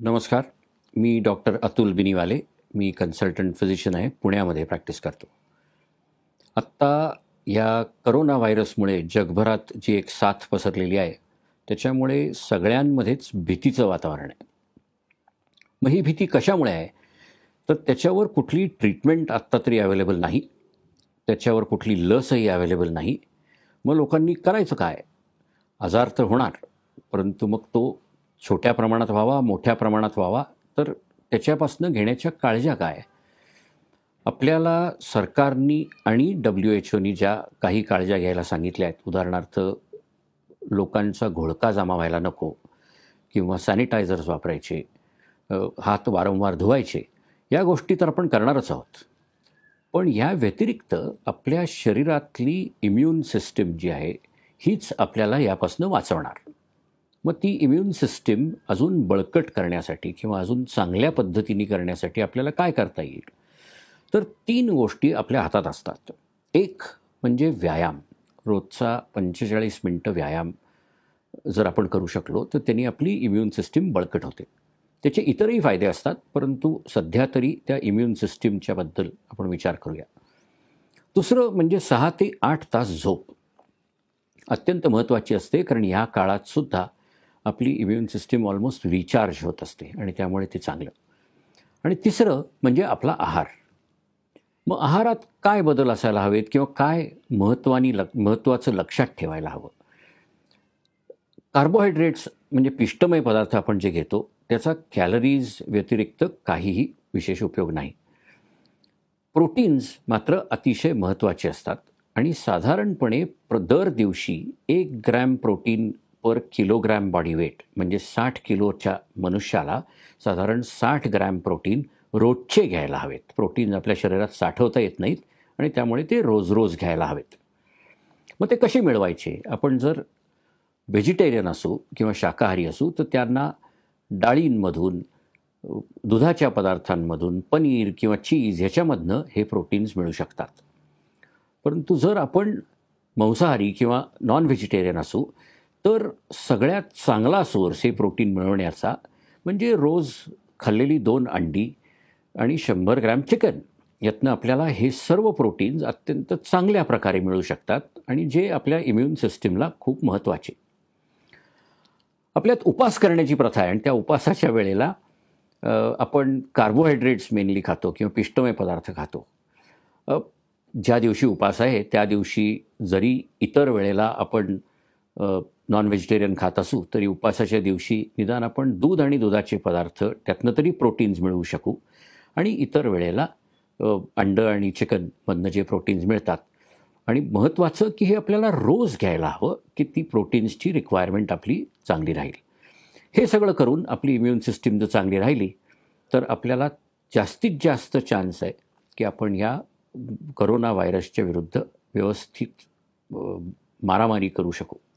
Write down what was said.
नमस्कार मी डॉक्टर अतुल बिनीवाले मी कन्सल्टंट फिजिशियन आहे पुण्यामध्ये प्रॅक्टिस करतो आत्ता या करोना व्हायरसमुळे जगभरात जी एक साथ पसरलेली आहे त्याच्यामुळे सगळ्यांमध्येच भीतीचं वातावरण आहे मग ही भीती कशामुळे आहे तर त्याच्यावर कुठली ट्रीटमेंट आत्ता तरी अवेलेबल नाही त्याच्यावर कुठली लसही अवेलेबल नाही मग लोकांनी करायचं काय आजार तर होणार परंतु मग तो छोट्या प्रमाणात व्हावा मोठ्या प्रमाणात व्हावा तर त्याच्यापासून घेण्याच्या काळज्या काय आपल्याला सरकारनी आणि डब्ल्यू एच ओनी ज्या काही काळज्या घ्यायला सांगितल्या आहेत उदाहरणार्थ लोकांचा घोळका जमा व्हायला नको किंवा सॅनिटायझर्स वापरायचे हात वारंवार धुवायचे या गोष्टी तर आपण करणारच आहोत पण या व्यतिरिक्त आपल्या शरीरातली इम्युन सिस्टीम जी आहे हीच आपल्याला यापासून वाचवणार मग ती इम्युन सिस्टीम अजून बळकट करण्यासाठी किंवा अजून चांगल्या पद्धतीने करण्यासाठी आपल्याला काय करता येईल तर तीन गोष्टी आपल्या हातात असतात एक म्हणजे व्यायाम रोजचा पंचेचाळीस मिनटं व्यायाम जर आपण करू शकलो तर त्यांनी आपली इम्युन सिस्टीम बळकट होते त्याचे इतरही फायदे असतात परंतु सध्या तरी त्या इम्युन सिस्टीमच्याबद्दल आपण विचार करूया दुसरं म्हणजे सहा ते आठ तास झोप अत्यंत महत्त्वाची असते कारण ह्या काळातसुद्धा आपली इम्युन सिस्टीम ऑलमोस्ट रिचार्ज होत असते आणि त्यामुळे ते चांगलं आणि तिसरं म्हणजे आपला आहार मग आहारात काय बदल असायला हवेत किंवा काय महत्त्वानी लक महत्त्वाचं लक्षात ठेवायला हवं कार्बोहायड्रेट्स म्हणजे पिष्टमय पदार्थ आपण जे घेतो त्याचा कॅलरीज व्यतिरिक्त काहीही विशेष उपयोग नाही प्रोटीन्स मात्र अतिशय महत्त्वाचे असतात आणि साधारणपणे प्र दर दिवशी एक gram protein per kilogram body weight म्हणजे साठ किलोच्या मनुष्याला साधारण साठ ग्रॅम प्रोटीन रोजचे घ्यायला हवेत प्रोटीन आपल्या शरीरात साठवता येत नाहीत आणि त्यामुळे ते रोज रोज घ्यायला हवेत मग ते कसे मिळवायचे आपण जर व्हेजिटेरियन असू किंवा शाकाहारी असू तर त्यांना डाळींमधून दुधाच्या पदार्थांमधून पनीर किंवा चीज ह्याच्यामधनं हे प्रोटीन्स मिळू शकतात परंतु जर आपण मांसाहारी किंवा नॉन व्हेजिटेरियन असू तर सगळ्यात चांगला सोर्स हे प्रोटीन मिळवण्याचा म्हणजे रोज खाल्लेली दोन अंडी आणि शंभर ग्रॅम चिकन यातनं आपल्याला हे सर्व प्रोटीन्स अत्यंत चांगल्या प्रकारे मिळू शकतात आणि जे आपल्या इम्युन सिस्टीमला खूप महत्त्वाचे आपल्यात उपास करण्याची प्रथा आहे आणि त्या उपासाच्या वेळेला आपण कार्बोहायड्रेट्स मेनली खातो किंवा पिष्टमय पदार्थ खातो ज्या दिवशी उपास आहे त्या दिवशी जरी इतर वेळेला आपण नॉन व्हेजिटेरियन खात असू तरी उपासाच्या दिवशी निदान आपण दूध आणि दुधाचे पदार्थ त्यातनं तरी प्रोटीन्स मिळवू शकू आणि इतर वेळेला अंडं आणि चिकनमधनं जे प्रोटीन्स मिळतात आणि महत्त्वाचं की हे आपल्याला रोज घ्यायला हवं की ती प्रोटीन्सची रिक्वायरमेंट आपली चांगली राहील हे सगळं करून आपली इम्युन सिस्टीम जर चांगली राहिली तर आपल्याला जास्तीत जास्त चान्स आहे की आपण या करोना व्हायरसच्या विरुद्ध व्यवस्थित मारामारी करू शकू